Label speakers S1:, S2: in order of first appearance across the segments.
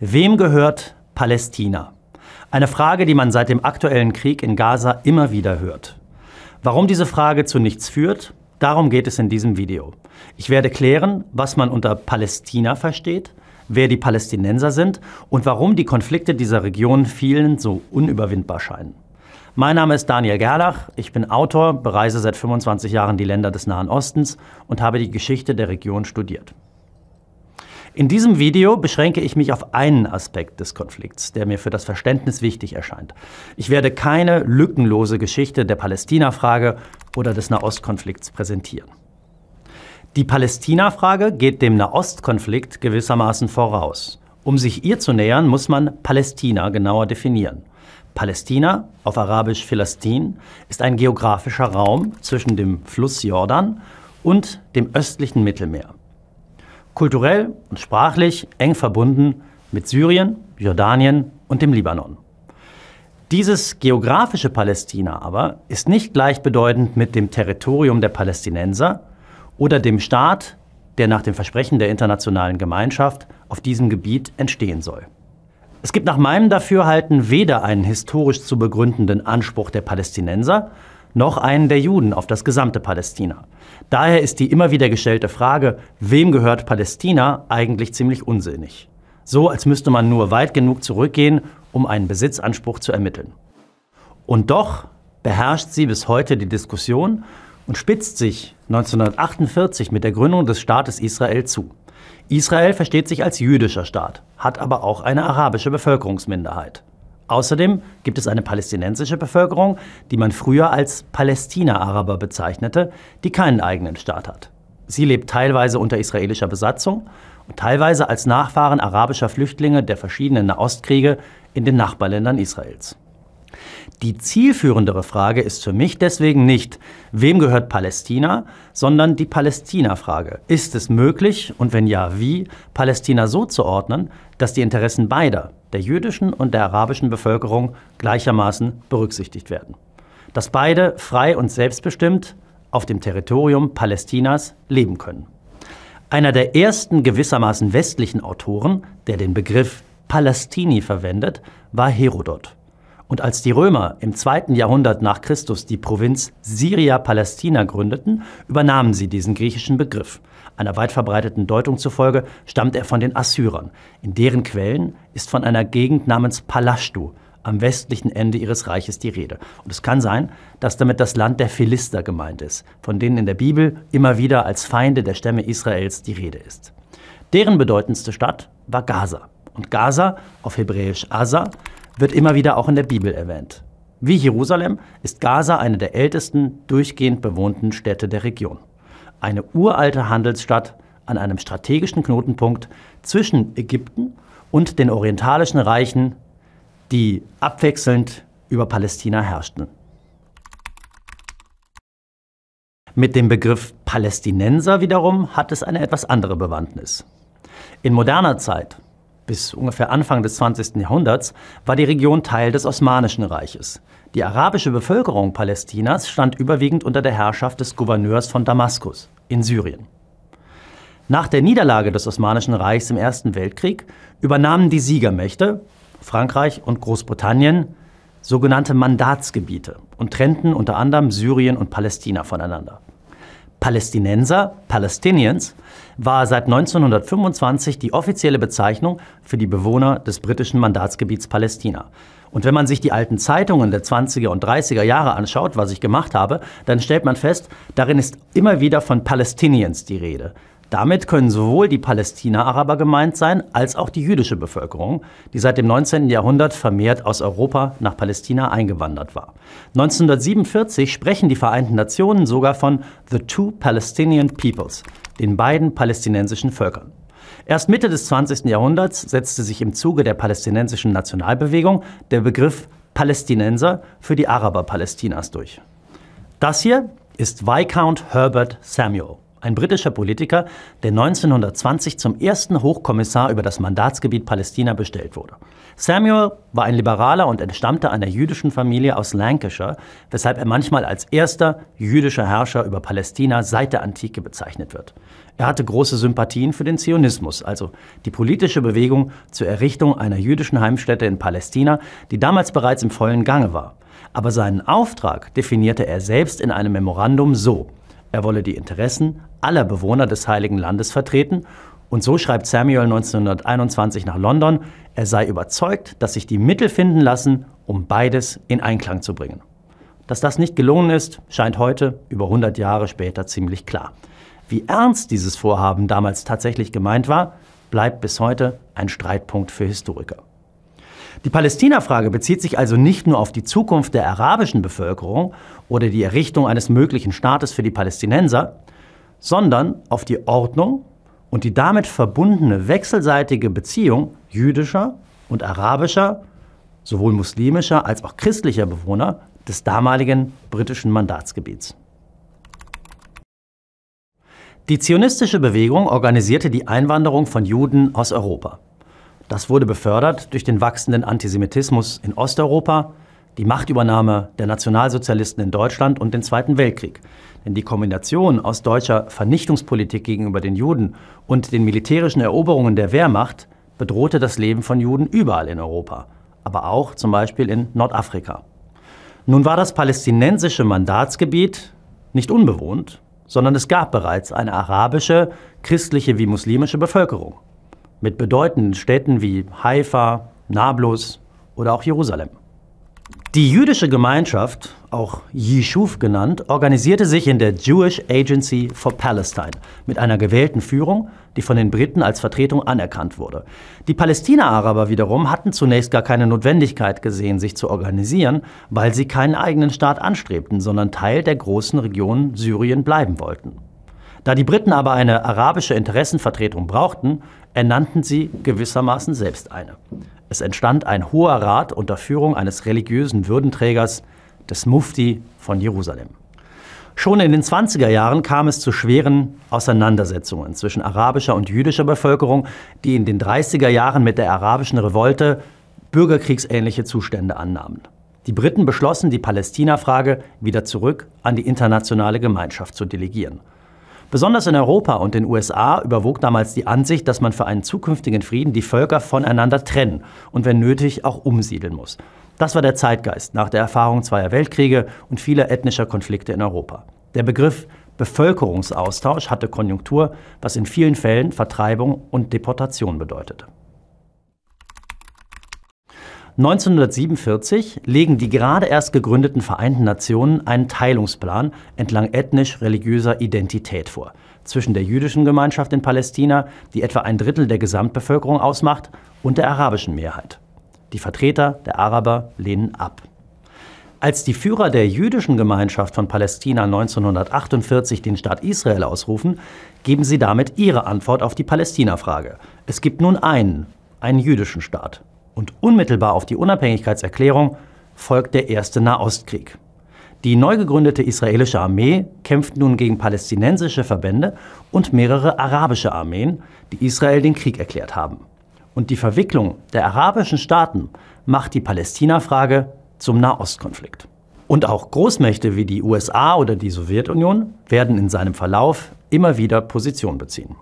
S1: Wem gehört Palästina? Eine Frage, die man seit dem aktuellen Krieg in Gaza immer wieder hört. Warum diese Frage zu nichts führt, darum geht es in diesem Video. Ich werde klären, was man unter Palästina versteht, wer die Palästinenser sind und warum die Konflikte dieser Region vielen so unüberwindbar scheinen. Mein Name ist Daniel Gerlach, ich bin Autor, bereise seit 25 Jahren die Länder des Nahen Ostens und habe die Geschichte der Region studiert. In diesem Video beschränke ich mich auf einen Aspekt des Konflikts, der mir für das Verständnis wichtig erscheint. Ich werde keine lückenlose Geschichte der Palästina-Frage oder des Nahostkonflikts präsentieren. Die Palästina-Frage geht dem Nahostkonflikt gewissermaßen voraus. Um sich ihr zu nähern, muss man Palästina genauer definieren. Palästina, auf Arabisch Philistin, ist ein geografischer Raum zwischen dem Fluss Jordan und dem östlichen Mittelmeer kulturell und sprachlich eng verbunden mit Syrien, Jordanien und dem Libanon. Dieses geografische Palästina aber ist nicht gleichbedeutend mit dem Territorium der Palästinenser oder dem Staat, der nach dem Versprechen der internationalen Gemeinschaft auf diesem Gebiet entstehen soll. Es gibt nach meinem Dafürhalten weder einen historisch zu begründenden Anspruch der Palästinenser noch einen der Juden auf das gesamte Palästina. Daher ist die immer wieder gestellte Frage, wem gehört Palästina, eigentlich ziemlich unsinnig. So als müsste man nur weit genug zurückgehen, um einen Besitzanspruch zu ermitteln. Und doch beherrscht sie bis heute die Diskussion und spitzt sich 1948 mit der Gründung des Staates Israel zu. Israel versteht sich als jüdischer Staat, hat aber auch eine arabische Bevölkerungsminderheit. Außerdem gibt es eine palästinensische Bevölkerung, die man früher als Palästina-Araber bezeichnete, die keinen eigenen Staat hat. Sie lebt teilweise unter israelischer Besatzung und teilweise als Nachfahren arabischer Flüchtlinge der verschiedenen Nahostkriege in den Nachbarländern Israels. Die zielführendere Frage ist für mich deswegen nicht, wem gehört Palästina, sondern die Palästina-Frage. Ist es möglich und wenn ja, wie, Palästina so zu ordnen, dass die Interessen beider, der jüdischen und der arabischen Bevölkerung, gleichermaßen berücksichtigt werden? Dass beide frei und selbstbestimmt auf dem Territorium Palästinas leben können. Einer der ersten gewissermaßen westlichen Autoren, der den Begriff Palästini verwendet, war Herodot. Und als die Römer im zweiten Jahrhundert nach Christus die Provinz Syria-Palästina gründeten, übernahmen sie diesen griechischen Begriff. Einer weit verbreiteten Deutung zufolge stammt er von den Assyrern. In deren Quellen ist von einer Gegend namens Palashtu am westlichen Ende ihres Reiches die Rede. Und es kann sein, dass damit das Land der Philister gemeint ist, von denen in der Bibel immer wieder als Feinde der Stämme Israels die Rede ist. Deren bedeutendste Stadt war Gaza. Und Gaza, auf Hebräisch Asa, wird immer wieder auch in der Bibel erwähnt. Wie Jerusalem ist Gaza eine der ältesten durchgehend bewohnten Städte der Region. Eine uralte Handelsstadt an einem strategischen Knotenpunkt zwischen Ägypten und den orientalischen Reichen, die abwechselnd über Palästina herrschten. Mit dem Begriff Palästinenser wiederum hat es eine etwas andere Bewandtnis. In moderner Zeit bis ungefähr Anfang des 20. Jahrhunderts war die Region Teil des Osmanischen Reiches. Die arabische Bevölkerung Palästinas stand überwiegend unter der Herrschaft des Gouverneurs von Damaskus in Syrien. Nach der Niederlage des Osmanischen Reichs im Ersten Weltkrieg übernahmen die Siegermächte, Frankreich und Großbritannien, sogenannte Mandatsgebiete und trennten unter anderem Syrien und Palästina voneinander. Palästinenser, Palestinians, war seit 1925 die offizielle Bezeichnung für die Bewohner des britischen Mandatsgebiets Palästina. Und wenn man sich die alten Zeitungen der 20er und 30er Jahre anschaut, was ich gemacht habe, dann stellt man fest, darin ist immer wieder von Palestinians die Rede. Damit können sowohl die Palästina-Araber gemeint sein, als auch die jüdische Bevölkerung, die seit dem 19. Jahrhundert vermehrt aus Europa nach Palästina eingewandert war. 1947 sprechen die Vereinten Nationen sogar von The Two Palestinian Peoples, den beiden palästinensischen Völkern. Erst Mitte des 20. Jahrhunderts setzte sich im Zuge der palästinensischen Nationalbewegung der Begriff Palästinenser für die Araber Palästinas durch. Das hier ist Viscount Herbert Samuel ein britischer Politiker, der 1920 zum ersten Hochkommissar über das Mandatsgebiet Palästina bestellt wurde. Samuel war ein Liberaler und entstammte einer jüdischen Familie aus Lancashire, weshalb er manchmal als erster jüdischer Herrscher über Palästina seit der Antike bezeichnet wird. Er hatte große Sympathien für den Zionismus, also die politische Bewegung zur Errichtung einer jüdischen Heimstätte in Palästina, die damals bereits im vollen Gange war. Aber seinen Auftrag definierte er selbst in einem Memorandum so. Er wolle die Interessen aller Bewohner des Heiligen Landes vertreten. Und so schreibt Samuel 1921 nach London, er sei überzeugt, dass sich die Mittel finden lassen, um beides in Einklang zu bringen. Dass das nicht gelungen ist, scheint heute, über 100 Jahre später, ziemlich klar. Wie ernst dieses Vorhaben damals tatsächlich gemeint war, bleibt bis heute ein Streitpunkt für Historiker. Die Palästina-Frage bezieht sich also nicht nur auf die Zukunft der arabischen Bevölkerung oder die Errichtung eines möglichen Staates für die Palästinenser, sondern auf die Ordnung und die damit verbundene wechselseitige Beziehung jüdischer und arabischer, sowohl muslimischer als auch christlicher Bewohner des damaligen britischen Mandatsgebiets. Die zionistische Bewegung organisierte die Einwanderung von Juden aus Europa. Das wurde befördert durch den wachsenden Antisemitismus in Osteuropa, die Machtübernahme der Nationalsozialisten in Deutschland und den Zweiten Weltkrieg, denn die Kombination aus deutscher Vernichtungspolitik gegenüber den Juden und den militärischen Eroberungen der Wehrmacht bedrohte das Leben von Juden überall in Europa, aber auch zum Beispiel in Nordafrika. Nun war das palästinensische Mandatsgebiet nicht unbewohnt, sondern es gab bereits eine arabische, christliche wie muslimische Bevölkerung mit bedeutenden Städten wie Haifa, Nablus oder auch Jerusalem. Die jüdische Gemeinschaft auch Yishuf genannt, organisierte sich in der Jewish Agency for Palestine mit einer gewählten Führung, die von den Briten als Vertretung anerkannt wurde. Die Palästina-Araber wiederum hatten zunächst gar keine Notwendigkeit gesehen, sich zu organisieren, weil sie keinen eigenen Staat anstrebten, sondern Teil der großen Region Syrien bleiben wollten. Da die Briten aber eine arabische Interessenvertretung brauchten, ernannten sie gewissermaßen selbst eine. Es entstand ein hoher Rat unter Führung eines religiösen Würdenträgers des Mufti von Jerusalem. Schon in den 20er Jahren kam es zu schweren Auseinandersetzungen zwischen arabischer und jüdischer Bevölkerung, die in den 30er Jahren mit der arabischen Revolte bürgerkriegsähnliche Zustände annahmen. Die Briten beschlossen, die Palästina-Frage wieder zurück an die internationale Gemeinschaft zu delegieren. Besonders in Europa und den USA überwog damals die Ansicht, dass man für einen zukünftigen Frieden die Völker voneinander trennen und wenn nötig auch umsiedeln muss. Das war der Zeitgeist nach der Erfahrung zweier Weltkriege und vieler ethnischer Konflikte in Europa. Der Begriff Bevölkerungsaustausch hatte Konjunktur, was in vielen Fällen Vertreibung und Deportation bedeutete. 1947 legen die gerade erst gegründeten Vereinten Nationen einen Teilungsplan entlang ethnisch-religiöser Identität vor. Zwischen der jüdischen Gemeinschaft in Palästina, die etwa ein Drittel der Gesamtbevölkerung ausmacht, und der arabischen Mehrheit. Die Vertreter der Araber lehnen ab. Als die Führer der jüdischen Gemeinschaft von Palästina 1948 den Staat Israel ausrufen, geben sie damit ihre Antwort auf die Palästina-Frage. Es gibt nun einen, einen jüdischen Staat. Und unmittelbar auf die Unabhängigkeitserklärung folgt der erste Nahostkrieg. Die neu gegründete israelische Armee kämpft nun gegen palästinensische Verbände und mehrere arabische Armeen, die Israel den Krieg erklärt haben und die Verwicklung der arabischen Staaten macht die Palästina-Frage zum Nahostkonflikt. Und auch Großmächte wie die USA oder die Sowjetunion werden in seinem Verlauf immer wieder Position beziehen.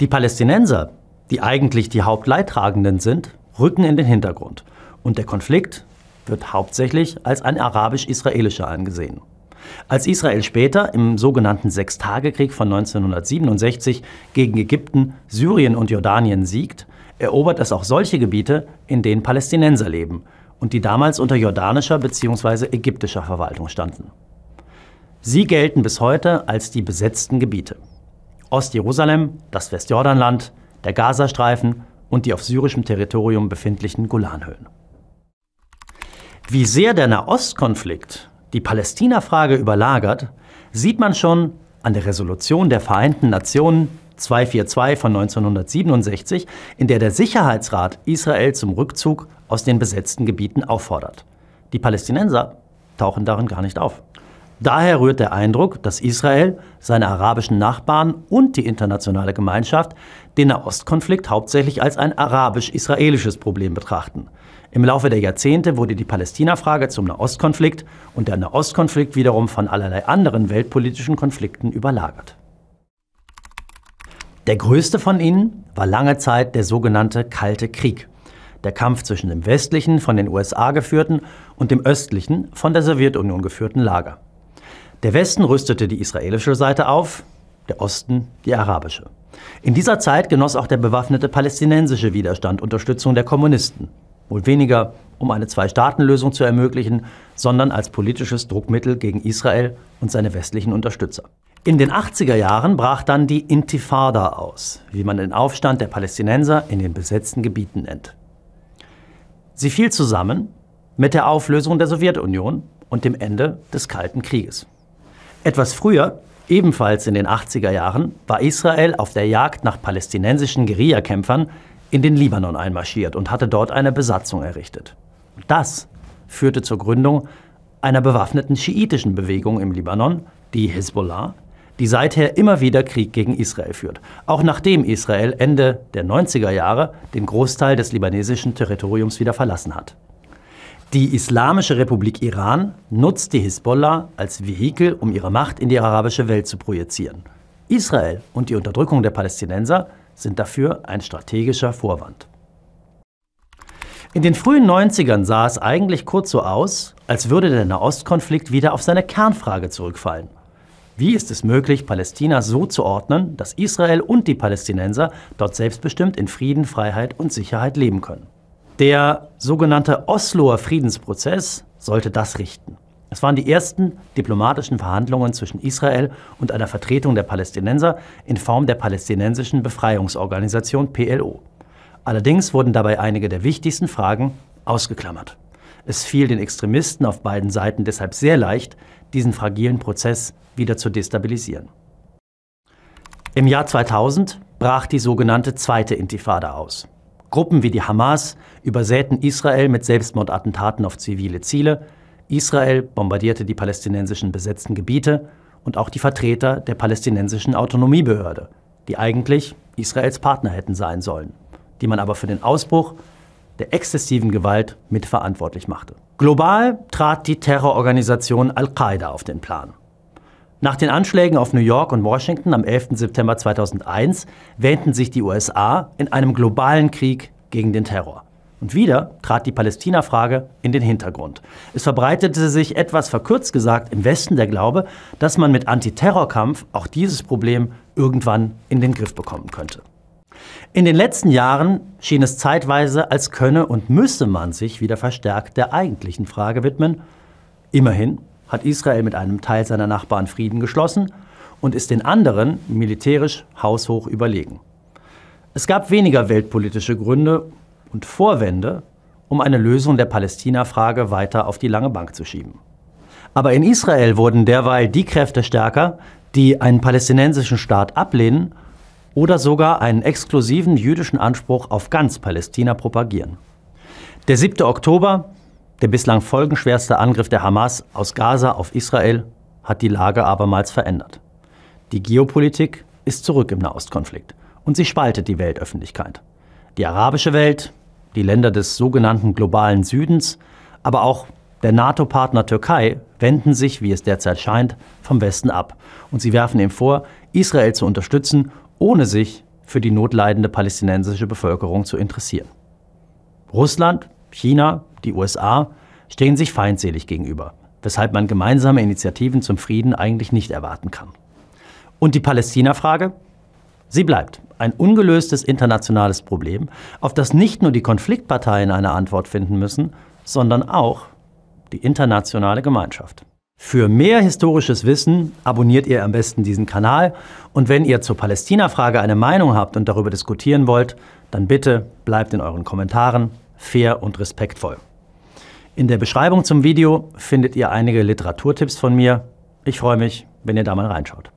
S1: Die Palästinenser, die eigentlich die Hauptleidtragenden sind, rücken in den Hintergrund und der Konflikt wird hauptsächlich als ein arabisch-israelischer angesehen. Als Israel später im sogenannten Sechstagekrieg von 1967 gegen Ägypten, Syrien und Jordanien siegt, erobert es auch solche Gebiete, in denen Palästinenser leben und die damals unter jordanischer bzw. ägyptischer Verwaltung standen. Sie gelten bis heute als die besetzten Gebiete. Ostjerusalem, das Westjordanland, der Gazastreifen und die auf syrischem Territorium befindlichen Golanhöhen. Wie sehr der Nahostkonflikt die Palästina-Frage überlagert, sieht man schon an der Resolution der Vereinten Nationen 242 von 1967, in der der Sicherheitsrat Israel zum Rückzug aus den besetzten Gebieten auffordert. Die Palästinenser tauchen darin gar nicht auf. Daher rührt der Eindruck, dass Israel, seine arabischen Nachbarn und die internationale Gemeinschaft den Nahostkonflikt hauptsächlich als ein arabisch-israelisches Problem betrachten. Im Laufe der Jahrzehnte wurde die Palästina-Frage zum Nahostkonflikt und der Nahostkonflikt wiederum von allerlei anderen weltpolitischen Konflikten überlagert. Der größte von ihnen war lange Zeit der sogenannte Kalte Krieg, der Kampf zwischen dem westlichen, von den USA geführten und dem östlichen, von der Sowjetunion geführten Lager. Der Westen rüstete die israelische Seite auf, der Osten die arabische. In dieser Zeit genoss auch der bewaffnete palästinensische Widerstand Unterstützung der Kommunisten. Wohl weniger, um eine Zwei-Staaten-Lösung zu ermöglichen, sondern als politisches Druckmittel gegen Israel und seine westlichen Unterstützer. In den 80er Jahren brach dann die Intifada aus, wie man den Aufstand der Palästinenser in den besetzten Gebieten nennt. Sie fiel zusammen mit der Auflösung der Sowjetunion und dem Ende des Kalten Krieges. Etwas früher, ebenfalls in den 80er Jahren, war Israel auf der Jagd nach palästinensischen Guerillakämpfern in den Libanon einmarschiert und hatte dort eine Besatzung errichtet. Das führte zur Gründung einer bewaffneten schiitischen Bewegung im Libanon, die Hezbollah, die seither immer wieder Krieg gegen Israel führt, auch nachdem Israel Ende der 90er Jahre den Großteil des libanesischen Territoriums wieder verlassen hat. Die Islamische Republik Iran nutzt die Hisbollah als Vehikel, um ihre Macht in die arabische Welt zu projizieren. Israel und die Unterdrückung der Palästinenser sind dafür ein strategischer Vorwand. In den frühen 90ern sah es eigentlich kurz so aus, als würde der Nahostkonflikt wieder auf seine Kernfrage zurückfallen, wie ist es möglich, Palästina so zu ordnen, dass Israel und die Palästinenser dort selbstbestimmt in Frieden, Freiheit und Sicherheit leben können? Der sogenannte Osloer Friedensprozess sollte das richten. Es waren die ersten diplomatischen Verhandlungen zwischen Israel und einer Vertretung der Palästinenser in Form der palästinensischen Befreiungsorganisation PLO. Allerdings wurden dabei einige der wichtigsten Fragen ausgeklammert. Es fiel den Extremisten auf beiden Seiten deshalb sehr leicht, diesen fragilen Prozess wieder zu destabilisieren. Im Jahr 2000 brach die sogenannte Zweite Intifada aus. Gruppen wie die Hamas übersäten Israel mit Selbstmordattentaten auf zivile Ziele, Israel bombardierte die palästinensischen besetzten Gebiete und auch die Vertreter der palästinensischen Autonomiebehörde, die eigentlich Israels Partner hätten sein sollen, die man aber für den Ausbruch der exzessiven Gewalt mitverantwortlich machte. Global trat die Terrororganisation Al-Qaida auf den Plan. Nach den Anschlägen auf New York und Washington am 11. September 2001 wähnten sich die USA in einem globalen Krieg gegen den Terror. Und wieder trat die Palästina-Frage in den Hintergrund. Es verbreitete sich etwas verkürzt gesagt im Westen der Glaube, dass man mit Antiterrorkampf auch dieses Problem irgendwann in den Griff bekommen könnte. In den letzten Jahren schien es zeitweise, als könne und müsse man sich wieder verstärkt der eigentlichen Frage widmen. Immerhin hat Israel mit einem Teil seiner Nachbarn Frieden geschlossen und ist den anderen militärisch haushoch überlegen. Es gab weniger weltpolitische Gründe und Vorwände, um eine Lösung der Palästina-Frage weiter auf die lange Bank zu schieben. Aber in Israel wurden derweil die Kräfte stärker, die einen palästinensischen Staat ablehnen oder sogar einen exklusiven jüdischen Anspruch auf ganz Palästina propagieren. Der 7. Oktober, der bislang folgenschwerste Angriff der Hamas aus Gaza auf Israel, hat die Lage abermals verändert. Die Geopolitik ist zurück im Nahostkonflikt und sie spaltet die Weltöffentlichkeit. Die arabische Welt, die Länder des sogenannten globalen Südens, aber auch der NATO-Partner Türkei wenden sich, wie es derzeit scheint, vom Westen ab. Und sie werfen ihm vor, Israel zu unterstützen ohne sich für die notleidende palästinensische Bevölkerung zu interessieren. Russland, China, die USA stehen sich feindselig gegenüber, weshalb man gemeinsame Initiativen zum Frieden eigentlich nicht erwarten kann. Und die Palästina-Frage? Sie bleibt ein ungelöstes internationales Problem, auf das nicht nur die Konfliktparteien eine Antwort finden müssen, sondern auch die internationale Gemeinschaft. Für mehr historisches Wissen abonniert ihr am besten diesen Kanal. Und wenn ihr zur Palästina-Frage eine Meinung habt und darüber diskutieren wollt, dann bitte bleibt in euren Kommentaren fair und respektvoll. In der Beschreibung zum Video findet ihr einige Literaturtipps von mir. Ich freue mich, wenn ihr da mal reinschaut.